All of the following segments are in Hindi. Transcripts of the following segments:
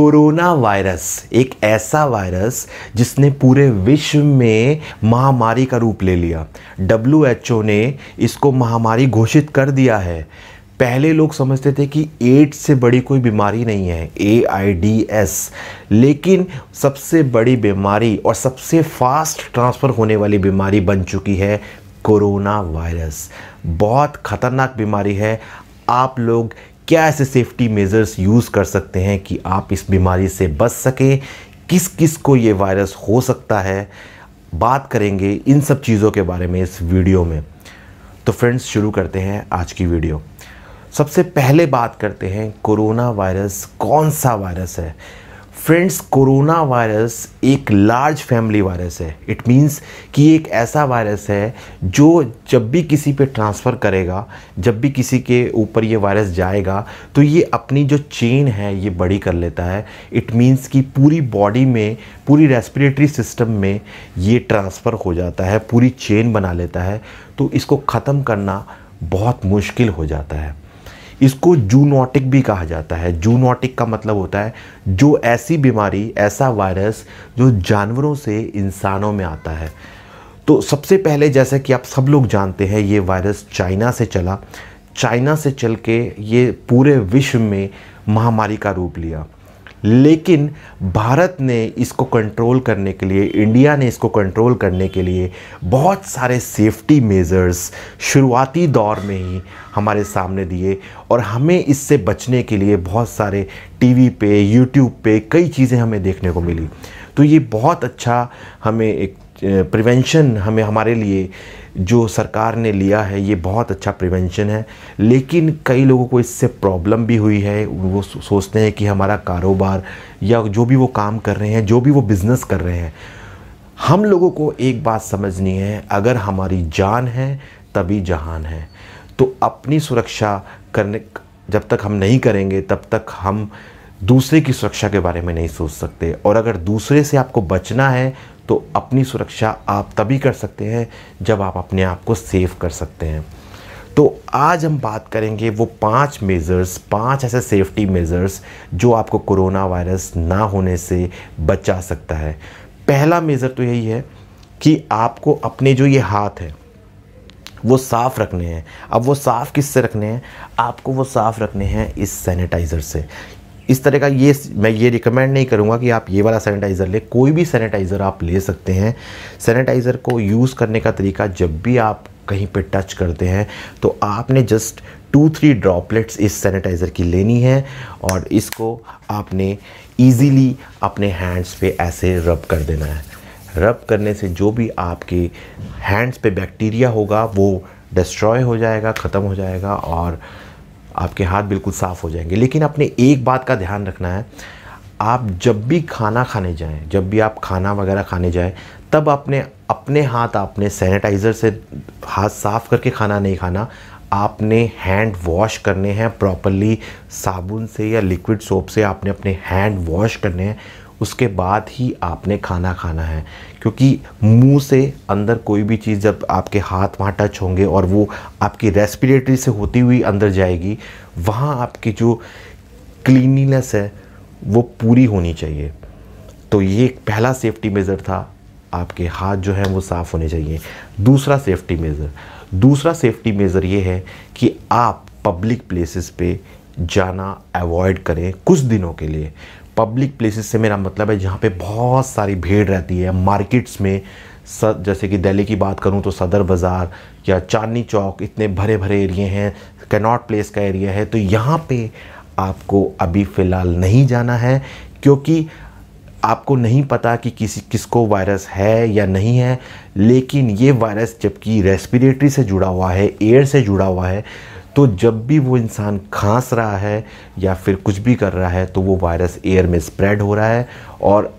कोरोना वायरस एक ऐसा वायरस जिसने पूरे विश्व में महामारी का रूप ले लिया डब्ल्यू ने इसको महामारी घोषित कर दिया है पहले लोग समझते थे कि एड्स से बड़ी कोई बीमारी नहीं है ए आई डी एस लेकिन सबसे बड़ी बीमारी और सबसे फास्ट ट्रांसफ़र होने वाली बीमारी बन चुकी है कोरोना वायरस बहुत ख़तरनाक बीमारी है आप लोग क्या ऐसे सेफ्टी मेज़र्स यूज़ कर सकते हैं कि आप इस बीमारी से बच सकें किस किस को ये वायरस हो सकता है बात करेंगे इन सब चीज़ों के बारे में इस वीडियो में तो फ्रेंड्स शुरू करते हैं आज की वीडियो सबसे पहले बात करते हैं कोरोना वायरस कौन सा वायरस है फ्रेंड्स कोरोना वायरस एक लार्ज फैमिली वायरस है इट मीन्स कि एक ऐसा वायरस है जो जब भी किसी पे ट्रांसफ़र करेगा जब भी किसी के ऊपर ये वायरस जाएगा तो ये अपनी जो चेन है ये बड़ी कर लेता है इट मींस कि पूरी बॉडी में पूरी रेस्पिरेटरी सिस्टम में ये ट्रांसफ़र हो जाता है पूरी चेन बना लेता है तो इसको ख़त्म करना बहुत मुश्किल हो जाता है इसको जूनॉटिक भी कहा जाता है जूनॉटिक का मतलब होता है जो ऐसी बीमारी ऐसा वायरस जो जानवरों से इंसानों में आता है तो सबसे पहले जैसा कि आप सब लोग जानते हैं ये वायरस चाइना से चला चाइना से चल के ये पूरे विश्व में महामारी का रूप लिया लेकिन भारत ने इसको कंट्रोल करने के लिए इंडिया ने इसको कंट्रोल करने के लिए बहुत सारे सेफ्टी मेज़र्स शुरुआती दौर में ही हमारे सामने दिए और हमें इससे बचने के लिए बहुत सारे टीवी पे यूट्यूब पे कई चीज़ें हमें देखने को मिली तो ये बहुत अच्छा हमें एक प्रिवेंशन हमें हमारे लिए जो सरकार ने लिया है ये बहुत अच्छा प्रिवेंशन है लेकिन कई लोगों को इससे प्रॉब्लम भी हुई है वो सोचते हैं कि हमारा कारोबार या जो भी वो काम कर रहे हैं जो भी वो बिज़नेस कर रहे हैं हम लोगों को एक बात समझनी है अगर हमारी जान है तभी जहान है तो अपनी सुरक्षा करने जब तक हम नहीं करेंगे तब तक हम दूसरे की सुरक्षा के बारे में नहीं सोच सकते और अगर दूसरे से आपको बचना है तो अपनी सुरक्षा आप तभी कर सकते हैं जब आप अपने आप को सेफ कर सकते हैं तो आज हम बात करेंगे वो पांच मेज़र्स पांच ऐसे सेफ्टी मेज़र्स जो आपको कोरोना वायरस ना होने से बचा सकता है पहला मेज़र तो यही है कि आपको अपने जो ये हाथ हैं वो साफ़ रखने हैं अब वो साफ़ किससे रखने हैं आपको वो साफ़ रखने हैं इस सैनिटाइज़र से इस तरह का ये मैं ये रिकमेंड नहीं करूँगा कि आप ये वाला सैनिटाइज़र लें कोई भी सैनिटाइज़र आप ले सकते हैं सैनिटाइज़र को यूज़ करने का तरीका जब भी आप कहीं पे टच करते हैं तो आपने जस्ट टू थ्री ड्रॉपलेट्स इस सैनिटाइज़र की लेनी है और इसको आपने ईजीली अपने हैंड्स पे ऐसे रब कर देना है रब करने से जो भी आपके हैंड्स पे बैक्टीरिया होगा वो डिस्ट्रॉय हो जाएगा ख़त्म हो जाएगा और आपके हाथ बिल्कुल साफ़ हो जाएंगे लेकिन आपने एक बात का ध्यान रखना है आप जब भी खाना खाने जाएं जब भी आप खाना वगैरह खाने जाएं तब आपने अपने हाथ आपने सैनिटाइज़र से हाथ साफ़ करके खाना नहीं खाना आपने हैंड वॉश करने हैं प्रॉपरली साबुन से या लिक्विड सोप से आपने अपने हैंड वॉश करने हैं उसके बाद ही आपने खाना खाना है क्योंकि मुंह से अंदर कोई भी चीज़ जब आपके हाथ वहाँ टच होंगे और वो आपकी रेस्पिरेटरी से होती हुई अंदर जाएगी वहाँ आपकी जो क्लीनिनेस है वो पूरी होनी चाहिए तो ये एक पहला सेफ्टी मेज़र था आपके हाथ जो हैं वो साफ़ होने चाहिए दूसरा सेफ्टी मेज़र दूसरा सेफ्टी मेज़र ये है कि आप पब्लिक प्लेसेस पे जाना अवॉइड करें कुछ दिनों के लिए पब्लिक प्लेसेस से मेरा मतलब है जहाँ पे बहुत सारी भीड़ रहती है मार्केट्स में स जैसे कि दिल्ली की बात करूँ तो सदर बाज़ार या चांदनी चौक इतने भरे भरे एरिए हैं कैनॉट प्लेस का एरिया है तो यहाँ पे आपको अभी फ़िलहाल नहीं जाना है क्योंकि आपको नहीं पता कि किसी किसको वायरस है या नहीं है लेकिन ये वायरस जबकि रेस्पिरेटरी से जुड़ा हुआ है एयर से जुड़ा हुआ है तो जब भी वो इंसान खांस रहा है या फिर कुछ भी कर रहा है तो वो वायरस एयर में स्प्रेड हो रहा है और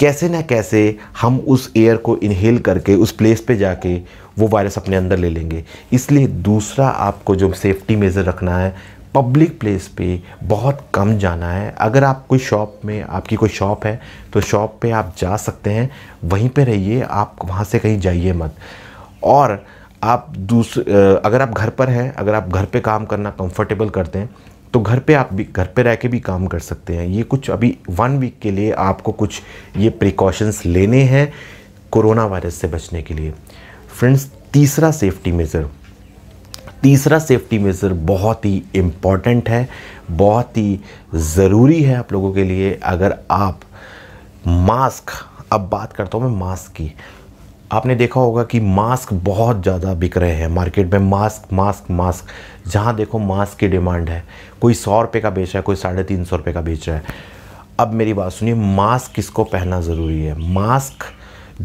कैसे ना कैसे हम उस एयर को इनहेल करके उस प्लेस पे जाके वो वायरस अपने अंदर ले लेंगे इसलिए दूसरा आपको जो सेफ्टी मेज़र रखना है पब्लिक प्लेस पे बहुत कम जाना है अगर आप कोई शॉप में आपकी कोई शॉप है तो शॉप पे आप जा सकते हैं वहीं पे रहिए आप वहाँ से कहीं जाइए मत और आप दूसरे अगर आप घर पर हैं अगर आप घर पे काम करना कंफर्टेबल करते हैं तो घर पे आप भी घर पे रह के भी काम कर सकते हैं ये कुछ अभी वन वीक के लिए आपको कुछ ये प्रिकॉशंस लेने हैं कोरोना वायरस से बचने के लिए फ्रेंड्स तीसरा सेफ्टी मेज़र तीसरा सेफ्टी मेज़र बहुत ही इम्पॉर्टेंट है बहुत ही ज़रूरी है आप लोगों के लिए अगर आप मास्क अब बात करता हूँ मैं मास्क की आपने देखा होगा कि मास्क बहुत ज़्यादा बिक रहे हैं मार्केट में मास्क मास्क मास्क जहाँ देखो मास्क की डिमांड है कोई सौ रुपये का बेच रहा है कोई साढ़े तीन सौ रुपये का बेच रहा है अब मेरी बात सुनिए मास्क किसको पहनना ज़रूरी है मास्क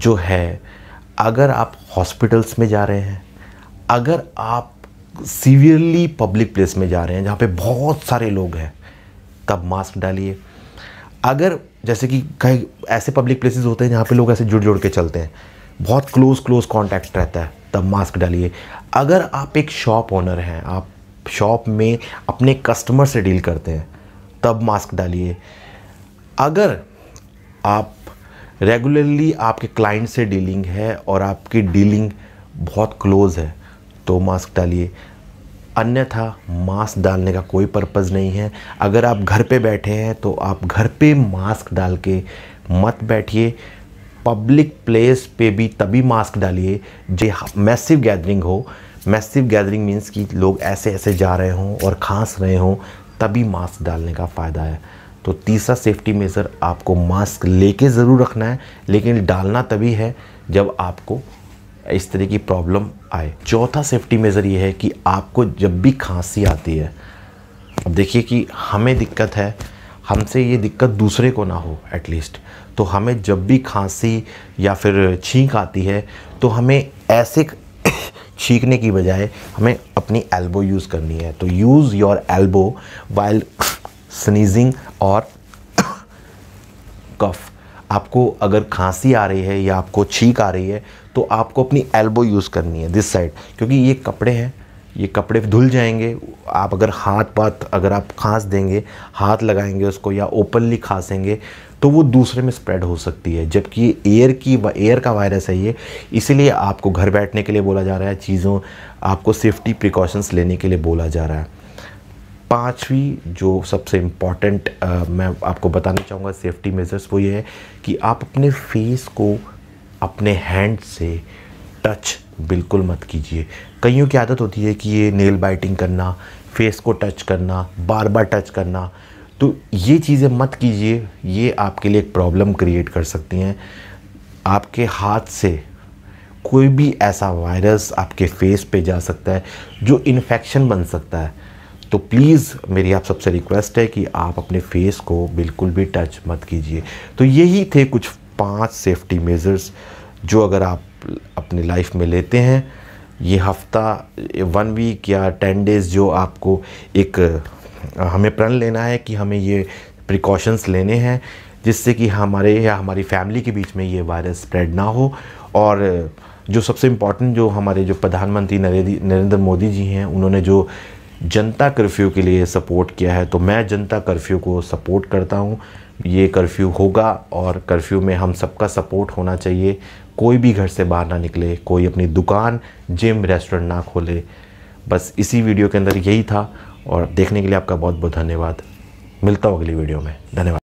जो है अगर आप हॉस्पिटल्स में जा रहे हैं अगर आप सीवियरली पब्लिक प्लेस में जा रहे हैं जहाँ पे बहुत सारे लोग हैं तब मास्क डालिए अगर जैसे कि कहीं ऐसे पब्लिक प्लेसेस होते हैं जहाँ पे लोग ऐसे जुड़ जुड़ के चलते हैं बहुत क्लोज क्लोज कॉन्टैक्ट रहता है तब मास्क डालिए अगर आप एक शॉप ओनर हैं आप शॉप में अपने कस्टमर से डील करते हैं तब मास्क डालिए अगर आप रेगुलरली आपके क्लाइंट से डीलिंग है और आपकी डीलिंग बहुत क्लोज है तो मास्क डालिए अन्यथा मास्क डालने का कोई पर्पज़ नहीं है अगर आप घर पे बैठे हैं तो आप घर पे मास्क डाल के मत बैठिए पब्लिक प्लेस पे भी तभी मास्क डालिए जे मैसिव हाँ, गैदरिंग हो मैसिव गैदरिंग मीन्स कि लोग ऐसे ऐसे जा रहे हों और खांस रहे हों तभी मास्क डालने का फ़ायदा है तो तीसरा सेफ्टी मेज़र आपको मास्क लेके ज़रूर रखना है लेकिन डालना तभी है जब आपको इस तरह की प्रॉब्लम आए चौथा सेफ्टी मेज़र ये है कि आपको जब भी खांसी आती है अब देखिए कि हमें दिक्कत है हमसे ये दिक्कत दूसरे को ना हो एटलीस्ट तो हमें जब भी खांसी या फिर छींक आती है तो हमें ऐसे छींकने की बजाय हमें अपनी एल्बो यूज़ करनी है तो use your elbow while sneezing और कफ आपको अगर खांसी आ रही है या आपको छींक आ रही है तो आपको अपनी एल्बो यूज़ करनी है दिस साइड क्योंकि ये कपड़े हैं ये कपड़े धुल जाएंगे आप अगर हाथ पात अगर आप खांस देंगे हाथ लगाएंगे उसको या ओपनली खांसेंगे तो वो दूसरे में स्प्रेड हो सकती है जबकि एयर की एयर का वायरस है ये इसीलिए आपको घर बैठने के लिए बोला जा रहा है चीज़ों आपको सेफ्टी प्रिकॉशंस लेने के लिए बोला जा रहा है पांचवी जो सबसे इम्पॉर्टेंट मैं आपको बताना चाहूँगा सेफ्टी मेजर्स वो ये है कि आप अपने फेस को अपने हैंड से टच बिल्कुल मत कीजिए कईयों की आदत होती है कि ये नेल बाइटिंग करना फेस को टच करना बार बार टच करना तो ये चीज़ें मत कीजिए ये आपके लिए एक प्रॉब्लम क्रिएट कर सकती हैं आपके हाथ से कोई भी ऐसा वायरस आपके फेस पे जा सकता है जो इन्फेक्शन बन सकता है तो प्लीज़ मेरी आप सबसे रिक्वेस्ट है कि आप अपने फेस को बिल्कुल भी टच मत कीजिए तो यही थे कुछ पांच सेफ्टी मेज़र्स जो अगर आप अपनी लाइफ में लेते हैं ये हफ्ता वन वीक या टेन डेज़ जो आपको एक हमें प्रण लेना है कि हमें ये प्रिकॉशंस लेने हैं जिससे कि हमारे या हमारी फैमिली के बीच में ये वायरस स्प्रेड ना हो और जो सबसे इम्पॉर्टेंट जो हमारे जो प्रधानमंत्री नरेंद्र मोदी जी हैं उन्होंने जो जनता कर्फ्यू के लिए सपोर्ट किया है तो मैं जनता कर्फ्यू को सपोर्ट करता हूँ ये कर्फ्यू होगा और कर्फ्यू में हम सबका सपोर्ट होना चाहिए कोई भी घर से बाहर ना निकले कोई अपनी दुकान जिम रेस्टोरेंट ना खोले बस इसी वीडियो के अंदर यही था और देखने के लिए आपका बहुत बहुत धन्यवाद मिलता हूँ अगली वीडियो में धन्यवाद